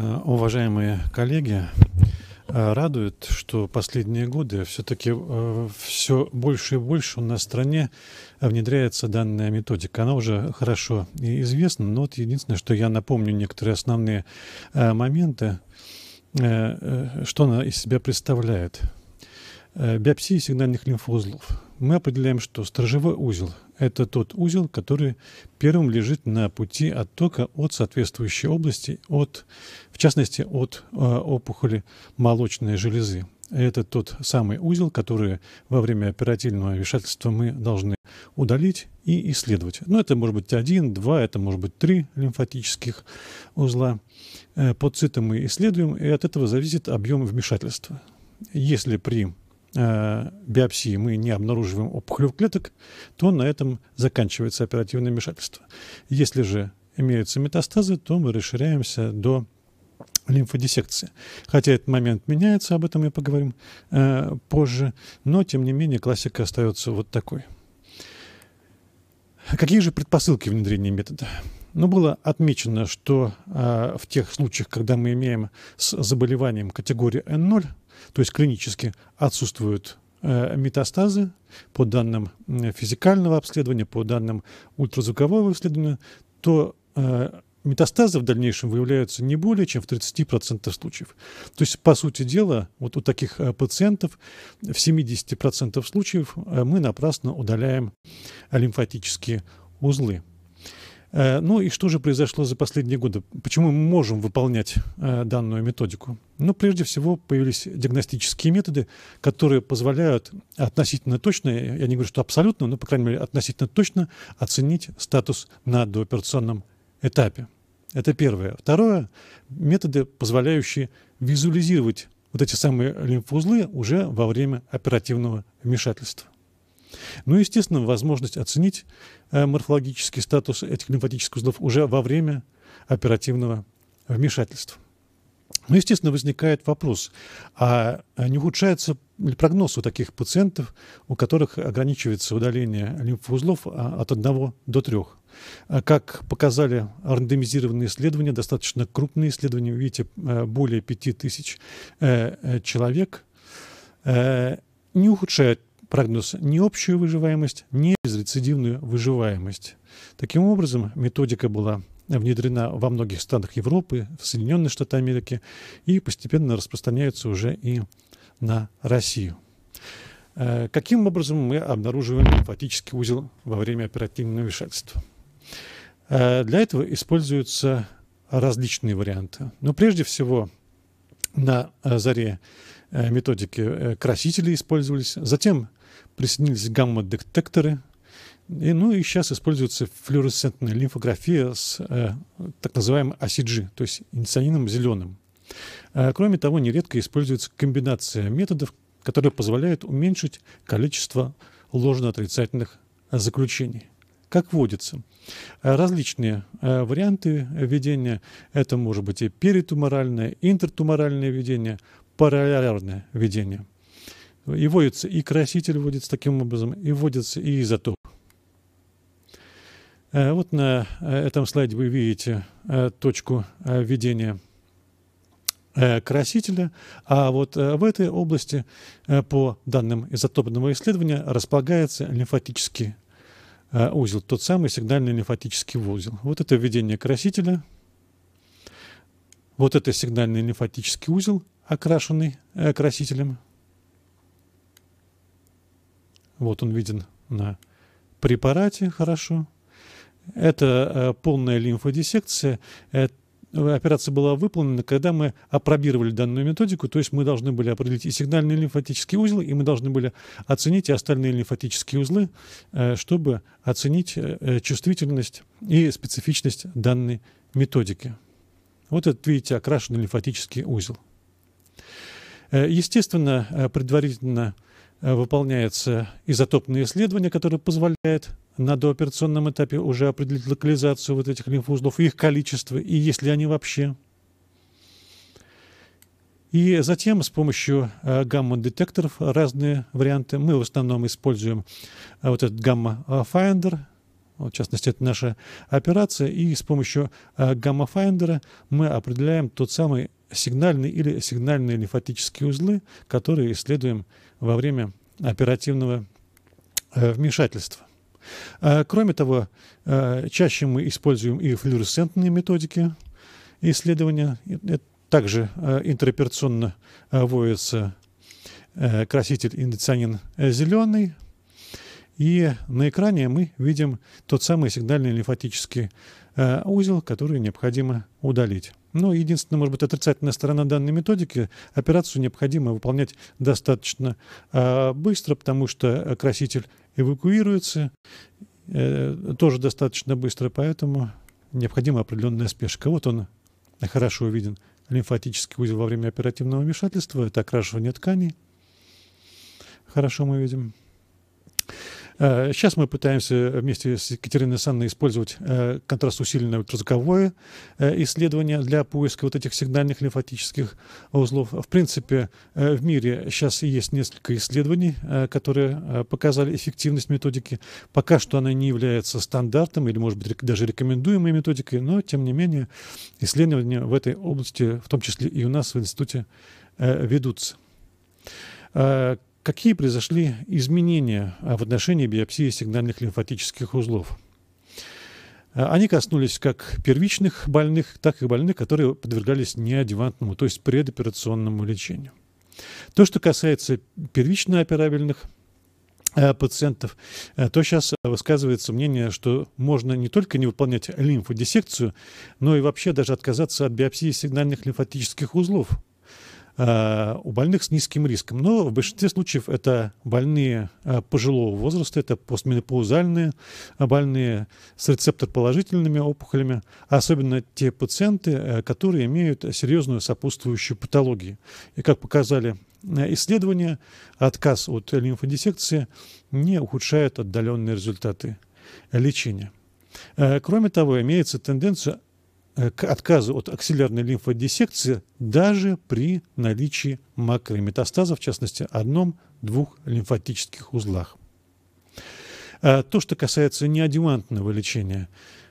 Э, уважаемые коллеги, э, радует, что последние годы все-таки э, все больше и больше у нас в стране внедряется данная методика. Она уже хорошо известна, но вот единственное, что я напомню некоторые основные моменты, что она из себя представляет. Биопсия сигнальных лимфоузлов. Мы определяем, что сторожевой узел – это тот узел, который первым лежит на пути оттока от соответствующей области, от, в частности, от э, опухоли молочной железы. Это тот самый узел, который во время оперативного вмешательства мы должны удалить и исследовать. Но это может быть один, два, это может быть три лимфатических узла. Э, По цитам мы исследуем, и от этого зависит объем вмешательства. Если при Э, биопсии мы не обнаруживаем опухолевых клеток, то на этом заканчивается оперативное вмешательство. Если же имеются метастазы, то мы расширяемся до лимфодиссекции. Хотя этот момент меняется, об этом мы поговорим э, позже, но тем не менее классика остается вот такой. Какие же предпосылки внедрения метода? Но ну, было отмечено, что э, в тех случаях, когда мы имеем с заболеванием категории N0, то есть клинически отсутствуют э, метастазы, по данным физикального обследования, по данным ультразвукового исследования, то э, метастазы в дальнейшем выявляются не более чем в 30% случаев. То есть, по сути дела, вот у таких э, пациентов в 70% случаев мы напрасно удаляем лимфатические узлы. Э, ну и что же произошло за последние годы? Почему мы можем выполнять э, данную методику? Ну, прежде всего, появились диагностические методы, которые позволяют относительно точно, я не говорю, что абсолютно, но, по крайней мере, относительно точно оценить статус на дооперационном этапе. Это первое. Второе, методы, позволяющие визуализировать вот эти самые лимфоузлы уже во время оперативного вмешательства. Ну и, естественно, возможность оценить э, морфологический статус этих лимфатических узлов уже во время оперативного вмешательства. Ну, естественно, возникает вопрос, а не ухудшается ли прогноз у таких пациентов, у которых ограничивается удаление лимфоузлов а, от 1 до 3? А как показали рандомизированные исследования, достаточно крупные исследования, видите, э, более 5000 э, человек, не ухудшает прогноз не общую выживаемость, не безрецидивную выживаемость. Таким образом, методика была внедрена во многих странах Европы, в Соединенные Штаты Америки и постепенно распространяется уже и на Россию. Э, каким образом мы обнаруживаем лимфатический узел во время оперативного вмешательства? Э, для этого используются различные варианты. Но прежде всего на э, заре методики красители использовались, затем присоединились гамма-детекторы, и, ну и сейчас используется флуоресцентная лимфография с э, так называемым ACG, а то есть иницианином зеленым. Э, кроме того, нередко используется комбинация методов, которые позволяют уменьшить количество ложно-отрицательных заключений. Как водится, э, различные э, варианты введения: Это может быть и перитуморальное, интертуморальное введение, параллельное введение. И вводится и краситель вводится таким образом, и вводится и изотоп. Э, вот на э, этом слайде вы видите э, точку введения красителя, а вот в этой области по данным изотопного исследования располагается лимфатический узел, тот самый сигнальный лимфатический узел. Вот это введение красителя, вот это сигнальный лимфатический узел, окрашенный красителем, вот он виден на препарате хорошо. Это э, полная лимфодиссекция. Э, операция была выполнена, когда мы опробировали данную методику, то есть мы должны были определить и сигнальные лимфатические узлы, и мы должны были оценить и остальные лимфатические узлы, э, чтобы оценить чувствительность и специфичность данной методики. Вот этот, видите, окрашенный лимфатический узел. Естественно, предварительно Э, выполняется изотопное исследование, которое позволяет на дооперационном этапе уже определить локализацию вот этих лимфоузлов, их количество и есть ли они вообще. И затем с помощью э, гамма-детекторов разные варианты. Мы в основном используем э, вот этот гамма-файндер, в частности, это наша операция, и с помощью гамма-файндера мы определяем тот самый сигнальные или сигнальные лимфатические узлы, которые исследуем во время оперативного э, вмешательства. Э, кроме того, э, чаще мы используем и флюоресцентные методики исследования. Также интероперационно вводится краситель индицианин зеленый. И на экране мы видим тот самый сигнальный лимфатический узел, который необходимо удалить. Но ну, единственная, может быть, отрицательная сторона данной методики – операцию необходимо выполнять достаточно э, быстро, потому что э, краситель эвакуируется э, тоже достаточно быстро, поэтому необходима определенная спешка. Вот он хорошо виден лимфатический узел во время оперативного вмешательства, это окрашивание тканей. Хорошо мы видим. Э, сейчас мы пытаемся вместе с Екатериной Санной использовать э, контраст усиленное ультразвуковое э, исследование для поиска вот этих сигнальных лимфатических узлов. В принципе, в мире сейчас есть несколько исследований, которые показали эффективность методики. Пока что она не является стандартом или, может быть, даже рекомендуемой методикой, но, тем не менее, исследования в этой области, в том числе и у нас в институте, ведутся. Какие произошли изменения а, в отношении биопсии сигнальных лимфатических узлов? А, они коснулись как первичных больных, так и больных, которые подвергались неадевантному, то есть предоперационному лечению. То, что касается первично операбельных а, пациентов, то сейчас высказывается мнение, что можно не только не выполнять лимфодиссекцию, но и вообще даже отказаться от биопсии сигнальных лимфатических узлов – Э, у больных с низким риском. Но в большинстве случаев это больные э, пожилого возраста, это постменопаузальные э, больные с рецепторположительными опухолями, особенно те пациенты, которые имеют серьезную сопутствующую патологию. И как показали исследования, отказ от лимфодиссекции не ухудшает отдаленные результаты лечения. Кроме того, имеется тенденция Э, к отказу от аксиллярной лимфодиссекции даже при наличии макрометастаза, в частности, одном-двух лимфатических узлах. А, то, что касается неадювантного лечения,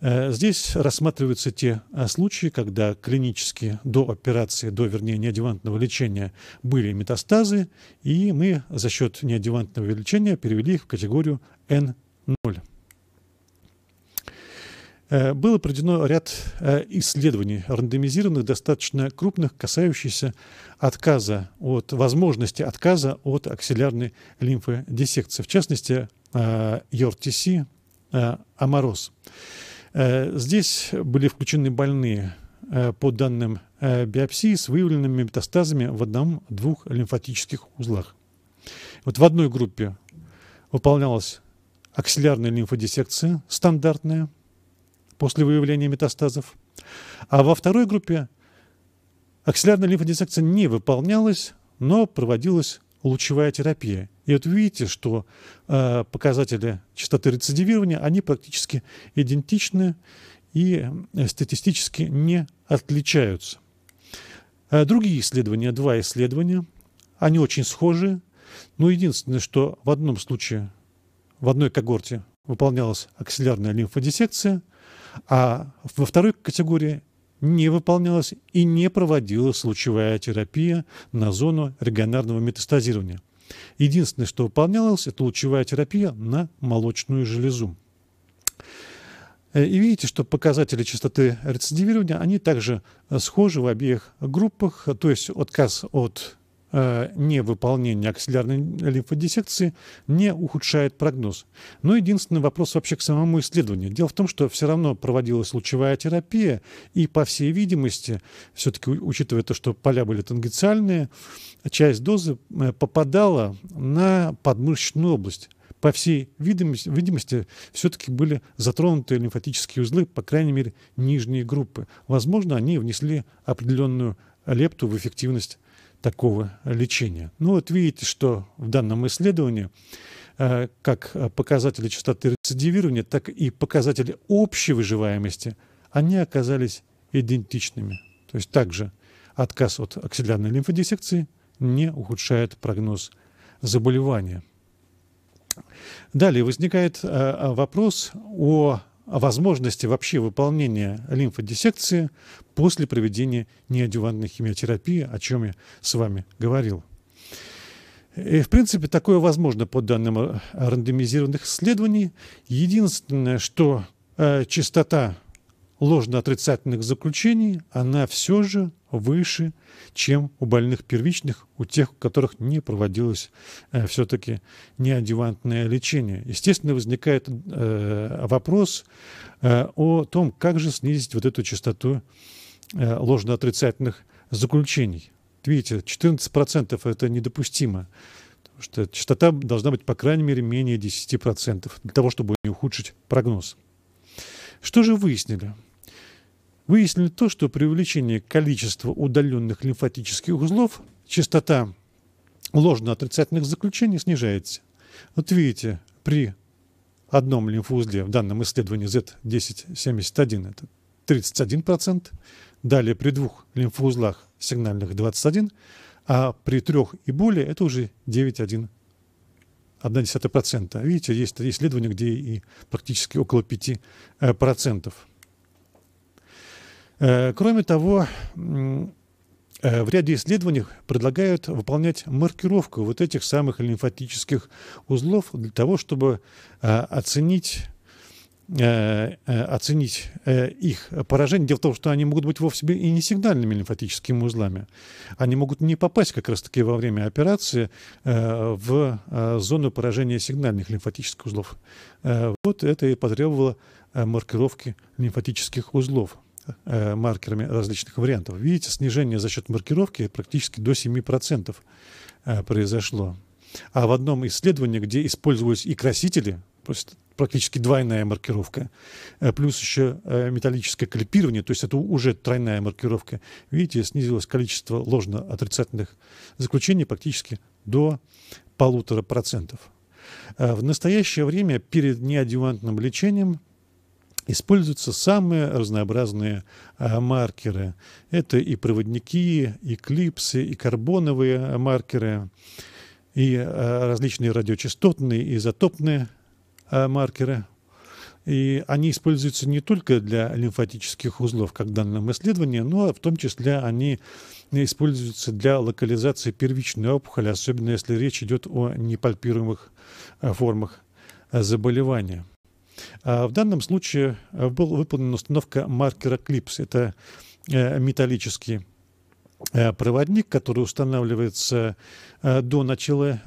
э, здесь рассматриваются те а, случаи, когда клинически до операции, до, вернее, неадювантного лечения были метастазы, и мы за счет неадювантного лечения перевели их в категорию N0. Э, было проведено ряд э, исследований, рандомизированных, достаточно крупных, касающихся отказа от возможности отказа от аксиллярной лимфодиссекции, в частности, ERTC э, амороз. Здесь были включены больные по данным биопсии с выявленными метастазами в одном-двух лимфатических узлах. Вот в одной группе выполнялась аксиллярная лимфодиссекция стандартная – после выявления метастазов. А во второй группе акселлярная лимфодисекция не выполнялась, но проводилась лучевая терапия. И вот видите, что э, показатели частоты рецидивирования, они практически идентичны и э, статистически не отличаются. Э, другие исследования, два исследования, они очень схожи, но единственное, что в одном случае, в одной когорте выполнялась акселлярная лимфодисекция, а во второй категории не выполнялась и не проводилась лучевая терапия на зону регионарного метастазирования. Единственное, что выполнялось, это лучевая терапия на молочную железу. Э, и видите, что показатели частоты рецидивирования, они также э, схожи в обеих группах, то есть отказ от Э, невыполнение аксиллярной лимфодиссекции не ухудшает прогноз. Но единственный вопрос вообще к самому исследованию. Дело в том, что все равно проводилась лучевая терапия, и, по всей видимости, все-таки учитывая то, что поля были тангенциальные, часть дозы э, попадала на подмышечную область по всей видимости, видимости все-таки были затронуты лимфатические узлы, по крайней мере, нижние группы. Возможно, они внесли определенную лепту в эффективность такого лечения. Ну вот видите, что в данном исследовании э, как показатели частоты рецидивирования, так и показатели общей выживаемости, они оказались идентичными. То есть также отказ от аксиллярной лимфодиссекции не ухудшает прогноз заболевания. Далее возникает э, вопрос о о возможности вообще выполнения лимфодиссекции после проведения неодювантной химиотерапии, о чем я с вами говорил. И, в принципе, такое возможно по данным рандомизированных исследований. Единственное, что э, частота ложно-отрицательных заключений, она все же выше, чем у больных первичных, у тех, у которых не проводилось э, все-таки неодевантное лечение. Естественно, возникает э, вопрос э, о том, как же снизить вот эту частоту э, ложно-отрицательных заключений. Видите, 14% это недопустимо потому что частота должна быть, по крайней мере, менее 10% для того, чтобы не ухудшить прогноз. Что же выяснили? выяснили то, что при увеличении количества удаленных лимфатических узлов частота ложно-отрицательных заключений снижается. Вот видите, при одном лимфоузле в данном исследовании Z1071 это 31%, далее при двух лимфоузлах сигнальных 21%, а при трех и более это уже 9,1%. 0,1%. Видите, есть исследования, где и практически около 5%. Э, кроме того, э, в ряде исследований предлагают выполнять маркировку вот этих самых лимфатических узлов для того, чтобы э, оценить оценить их поражение. Дело в том, что они могут быть вовсе и не сигнальными лимфатическими узлами. Они могут не попасть как раз-таки во время операции в зону поражения сигнальных лимфатических узлов. Вот это и потребовало маркировки лимфатических узлов. Э, маркерами различных вариантов. Видите, снижение за счет маркировки практически до 7% э, произошло. А в одном исследовании, где использовались и красители, практически двойная маркировка, э, плюс еще э, металлическое клипирование, то есть это уже тройная маркировка. Видите, снизилось количество ложно-отрицательных заключений практически до полутора процентов. В настоящее время перед неодевантным лечением Используются самые разнообразные а, маркеры. Это и проводники, и клипсы, и карбоновые а, маркеры, и а, различные радиочастотные, и изотопные маркеры. И они используются не только для лимфатических узлов, как в данном исследовании, но в том числе они используются для локализации первичной опухоли, особенно если речь идет о непальпируемых формах заболевания. А, в данном случае э, была выполнена установка маркера клипс. Это э, металлический э, проводник, который устанавливается до начала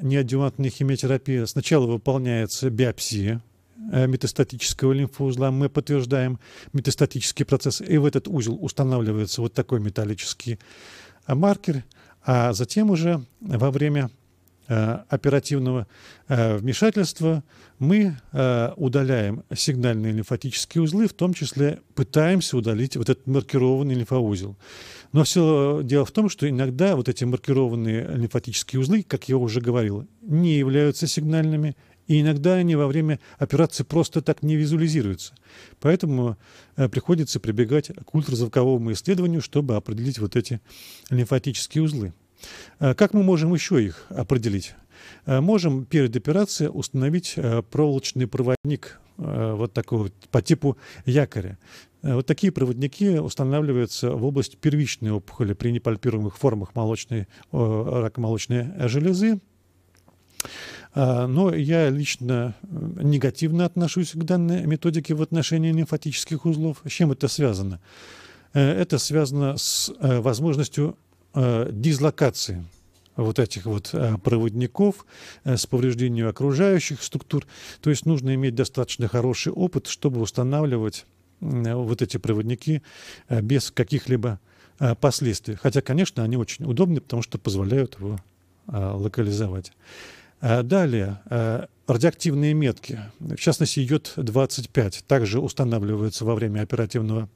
неадъювантной химиотерапии. Сначала выполняется биопсия метастатического лимфоузла. Мы подтверждаем метастатический процесс, и в этот узел устанавливается вот такой металлический маркер. А затем уже во время Э, оперативного э, вмешательства мы э, удаляем сигнальные лимфатические узлы, в том числе пытаемся удалить вот этот маркированный лимфоузел. Но все дело в том, что иногда вот эти маркированные лимфатические узлы, как я уже говорил, не являются сигнальными, и иногда они во время операции просто так не визуализируются. Поэтому приходится прибегать к ультразвуковому исследованию, чтобы определить вот эти лимфатические узлы. Э, как мы можем еще их определить? Э, можем перед операцией установить э, проволочный проводник вот такого по типу якоря. Вот такие проводники устанавливаются в область первичной опухоли при непальпируемых формах молочной, рака молочной железы. Но я лично негативно отношусь к данной методике в отношении лимфатических узлов. С чем это связано? Это связано с возможностью Э, дислокации вот этих вот э, проводников э, с повреждением окружающих структур. То есть нужно иметь достаточно хороший опыт, чтобы устанавливать вот эти проводники без каких-либо последствий. Хотя, конечно, они очень удобны, потому что позволяют его локализовать. Далее, радиоактивные метки. В частности, йод-25 также устанавливаются во время оперативного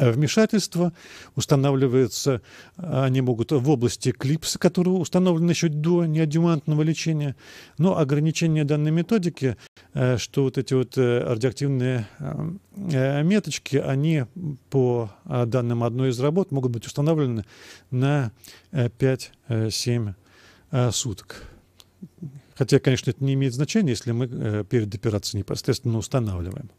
вмешательства. Устанавливается, они могут в области клипса, которые установлены еще до неадювантного лечения. Но ограничение данной методики, э, что вот эти вот э, радиоактивные э, меточки, они по данным одной из работ могут быть установлены на 5-7 суток. Хотя, конечно, это не имеет значения, если мы перед операцией непосредственно устанавливаем.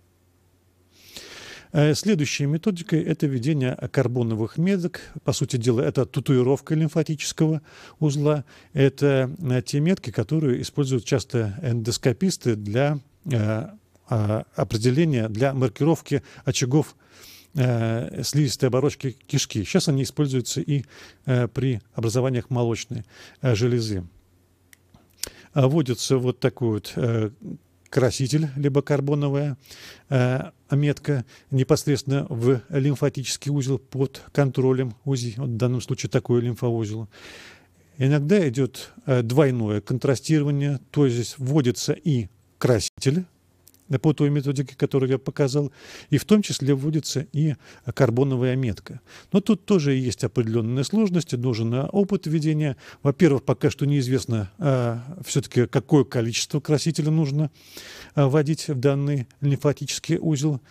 Э, Следующая методика – это введение карбоновых меток. По сути дела, это татуировка лимфатического узла. Это э, те метки, которые используют часто эндоскописты для э, а, определения, для маркировки очагов слизистой оборочки кишки. Сейчас они используются и при образованиях молочной железы. А вводится вот такой вот краситель, либо карбоновая метка непосредственно в лимфатический узел под контролем УЗИ, вот в данном случае такой лимфоузел. Иногда идет э, двойное контрастирование, то есть вводится и краситель, Э, по той методике, которую я показал, и в том числе вводится и карбоновая метка. Но тут тоже есть определенные сложности, нужен э, опыт введения. Во-первых, пока что неизвестно э, все-таки, какое количество красителя нужно э, вводить в данный лимфатический узел.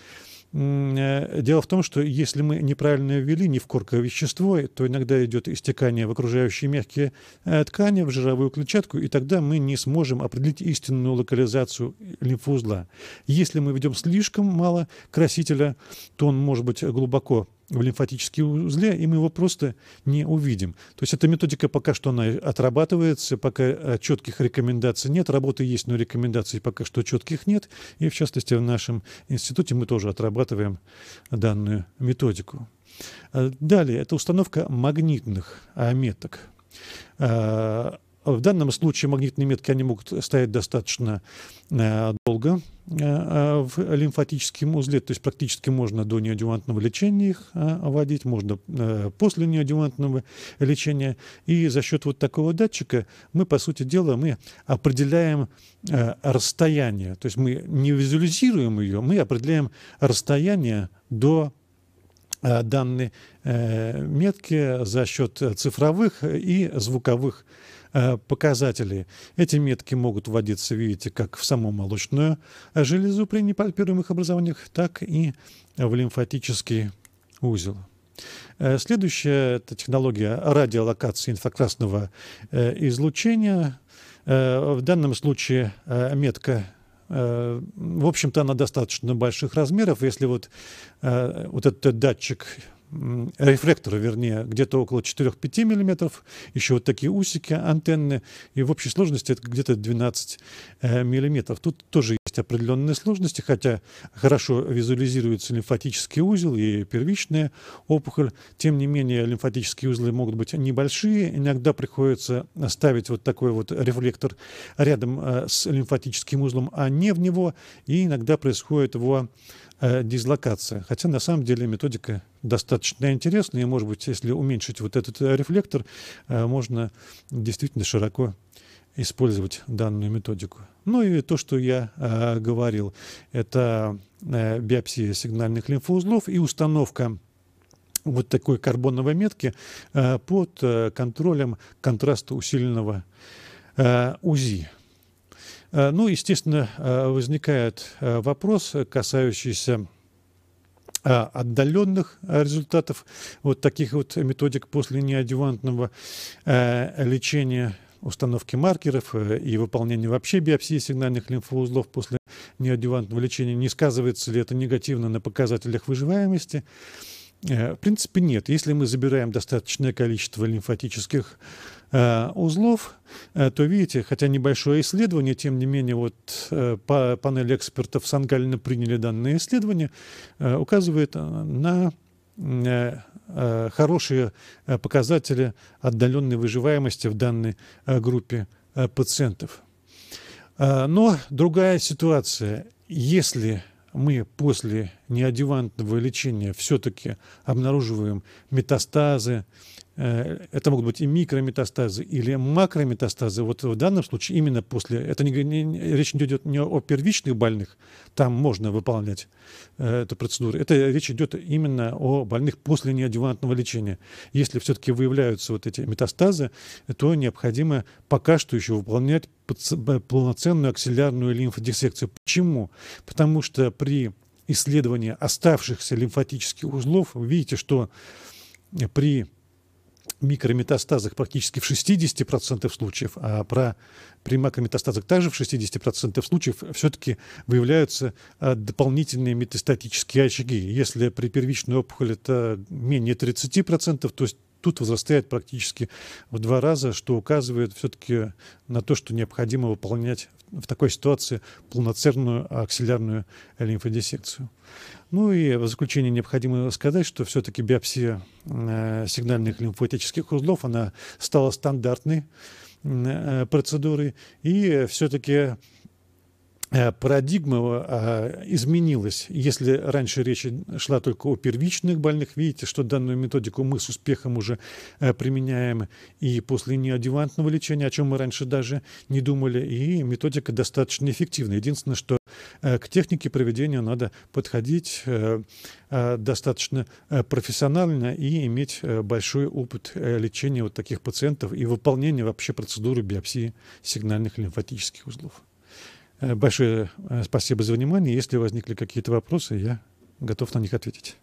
Э, дело в том, что если мы неправильно ввели невкорковое вещество, то иногда идет истекание в окружающие мягкие э, ткани, в жировую клетчатку, и тогда мы не сможем определить истинную локализацию лимфоузла. Если мы ведем слишком мало красителя, то он может быть глубоко в лимфатические узлы, и мы его просто не увидим. То есть эта методика пока что она отрабатывается, пока э, четких рекомендаций нет. Работы есть, но рекомендаций пока что четких нет. И в частности в нашем институте мы тоже отрабатываем данную методику. Э, далее, это установка магнитных аметок. Э, в данном случае магнитные метки, они могут стоять достаточно э, долго э, э, в лимфатическом узле, то есть практически можно до неодювантного лечения их вводить, можно после неодювантного лечения. И за счет вот такого датчика мы, по сути дела, мы определяем расстояние, то есть мы не визуализируем ее, мы определяем расстояние до данной метки за счет цифровых и звуковых Э, показателей. Эти метки могут вводиться, видите, как в саму молочную железу при непальпируемых образованиях, так и в лимфатический узел. Э, следующая это технология радиолокации инфракрасного э, излучения. В данном случае метка в общем-то, она достаточно больших размеров. Если вот, вот этот датчик рефлектора, вернее, где-то около 4-5 мм, еще вот такие усики, антенны, и в общей сложности это где-то 12 э, мм. Тут тоже есть определенные сложности, хотя хорошо визуализируется лимфатический узел и первичная опухоль. Тем не менее, лимфатические узлы могут быть небольшие, иногда приходится ставить вот такой вот рефлектор рядом э, с лимфатическим узлом, а не в него, и иногда происходит его Э, дислокация. Хотя на самом деле методика достаточно интересная, и, может быть, если уменьшить вот этот э, рефлектор, э, можно действительно широко использовать данную методику. Ну и то, что я говорил, это биопсия сигнальных лимфоузлов и установка вот такой карбоновой метки под контролем контраста усиленного УЗИ. Э, ну, естественно, э, возникает э, вопрос, касающийся отдаленных результатов вот таких вот методик после неадювантного лечения установки маркеров и выполнения вообще биопсии сигнальных лимфоузлов после неадювантного лечения, не сказывается ли это негативно на показателях выживаемости? В принципе, нет. Если мы забираем достаточное количество лимфатических Э, узлов, э, то видите, хотя небольшое исследование, тем не менее вот э, панель экспертов Сангалина приняли данное исследование, указывает на хорошие показатели отдаленной выживаемости в данной группе пациентов. Но другая ситуация. Если мы после неодевантного лечения все-таки обнаруживаем метастазы Э, это могут быть и микрометастазы или макрометастазы. Вот в данном случае именно после... Это не, не, речь не идет не о первичных больных, там можно выполнять э, эту процедуру. Это речь идет именно о больных после неадъювантного лечения. Если все-таки выявляются вот эти метастазы, то необходимо пока что еще выполнять э, полноценную аксиллярную лимфодиссекцию. Почему? Потому что при исследовании оставшихся лимфатических узлов вы видите, что при микрометастазах практически в 60% случаев, а про, при макрометастазах также в 60% случаев все-таки выявляются а, дополнительные метастатические очаги. Если при первичной опухоли это менее 30%, то есть тут возрастает практически в два раза, что указывает все-таки на то, что необходимо выполнять в такой ситуации полноценную аксиллярную лимфодиссекцию. Ну и в заключение необходимо сказать, что все-таки биопсия э, сигнальных лимфоэтических узлов, она стала стандартной э, процедурой, и все-таки Э, парадигма а, изменилась. Если раньше речь шла только о первичных больных, видите, что данную методику мы с успехом уже э, применяем и после неодевантного лечения, о чем мы раньше даже не думали, и методика достаточно эффективна. Единственное, что э, к технике проведения надо подходить достаточно профессионально и иметь большой опыт лечения вот таких пациентов и выполнения вообще процедуры биопсии сигнальных лимфатических узлов. Э, большое э, спасибо за внимание. Если возникли какие-то вопросы, я готов на них ответить.